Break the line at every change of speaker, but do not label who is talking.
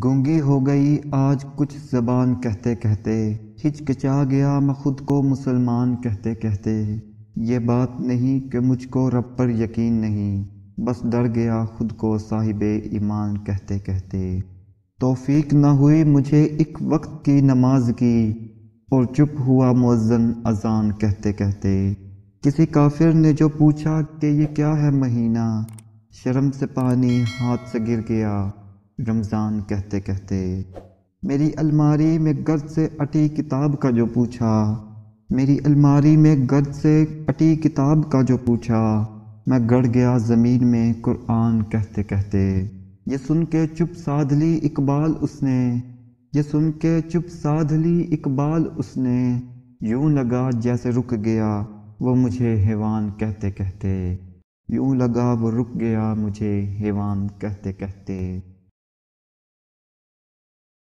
गूंगी हो गई आज कुछ जबान कहते कहते हिचकिचा गया मैं खुद को मुसलमान कहते कहते ये बात नहीं कि मुझको रब पर यकीन नहीं बस डर गया खुद को साहिब ईमान कहते कहते तोफीक न हुई मुझे एक वक्त की नमाज की और चुप हुआ मुजन अजान कहते कहते किसी काफिर ने जो पूछा कि ये क्या है महीना शर्म से पानी हाथ से गिर गया रमज़ान कहते कहते मेरी अलमारी में गर्द से अटी किताब का जो पूछा मेरी अलमारी में गर्द से अटी किताब का जो पूछा मैं गड़ गया ज़मीन में कुरान कहते कहते ये सुन के चुप साध ली इकबाल उसने ये सुन के चुप साध ली इकबाल उसने यूं लगा जैसे रुक गया वो मुझे हैवान कहते कहते यूं लगा वो रुक गया मुझे हैवान कहते कहते